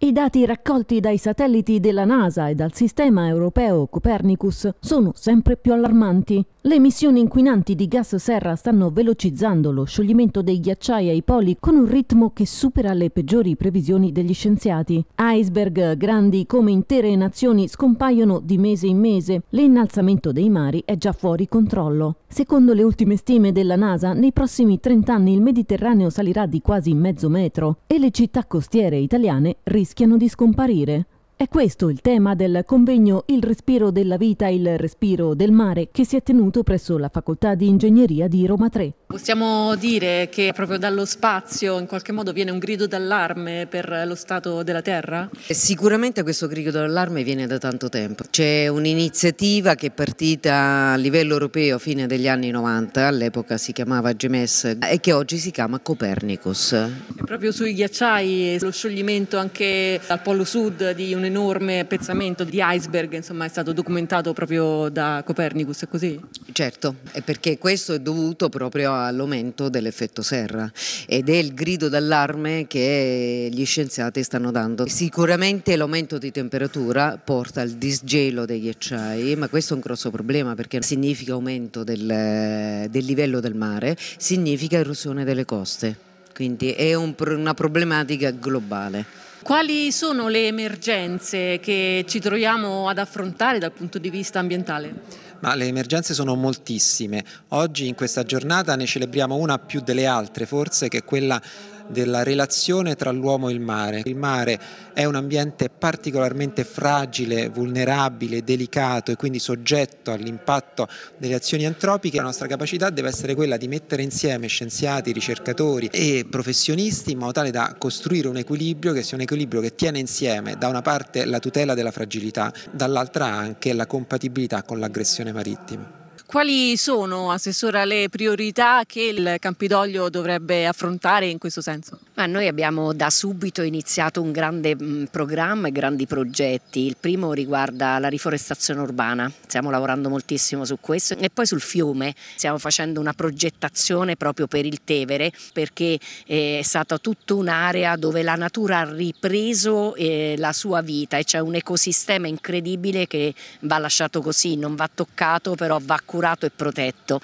I dati raccolti dai satelliti della NASA e dal sistema europeo Copernicus sono sempre più allarmanti. Le emissioni inquinanti di gas serra stanno velocizzando lo scioglimento dei ghiacciai ai poli con un ritmo che supera le peggiori previsioni degli scienziati. Iceberg grandi come intere nazioni scompaiono di mese in mese. L'innalzamento dei mari è già fuori controllo. Secondo le ultime stime della NASA, nei prossimi 30 anni il Mediterraneo salirà di quasi mezzo metro e le città costiere italiane rischiano rischiano di scomparire. È questo il tema del convegno Il respiro della vita, il respiro del mare che si è tenuto presso la Facoltà di Ingegneria di Roma 3. Possiamo dire che proprio dallo spazio in qualche modo viene un grido d'allarme per lo stato della Terra? Eh, sicuramente questo grido d'allarme viene da tanto tempo. C'è un'iniziativa che è partita a livello europeo a fine degli anni 90, all'epoca si chiamava GMS e che oggi si chiama Copernicus. E proprio sui ghiacciai lo scioglimento anche dal polo sud di un'energia enorme appezzamento di iceberg, insomma, è stato documentato proprio da Copernicus, è così? Certo, è perché questo è dovuto proprio all'aumento dell'effetto serra ed è il grido d'allarme che gli scienziati stanno dando. Sicuramente l'aumento di temperatura porta al disgelo dei ghiacciai, ma questo è un grosso problema perché significa aumento del, del livello del mare, significa erosione delle coste quindi è un, una problematica globale. Quali sono le emergenze che ci troviamo ad affrontare dal punto di vista ambientale? ma le emergenze sono moltissime. Oggi in questa giornata ne celebriamo una più delle altre forse che è quella della relazione tra l'uomo e il mare. Il mare è un ambiente particolarmente fragile, vulnerabile, delicato e quindi soggetto all'impatto delle azioni antropiche. La nostra capacità deve essere quella di mettere insieme scienziati, ricercatori e professionisti in modo tale da costruire un equilibrio che sia un equilibrio che tiene insieme da una parte la tutela della fragilità, dall'altra anche la compatibilità con l'aggressione marittima. Quali sono, Assessora, le priorità che il Campidoglio dovrebbe affrontare in questo senso? Ma noi abbiamo da subito iniziato un grande mm, programma e grandi progetti. Il primo riguarda la riforestazione urbana, stiamo lavorando moltissimo su questo e poi sul fiume, stiamo facendo una progettazione proprio per il Tevere perché eh, è stata tutta un'area dove la natura ha ripreso eh, la sua vita e c'è un ecosistema incredibile che va lasciato così, non va toccato però va curato e protetto.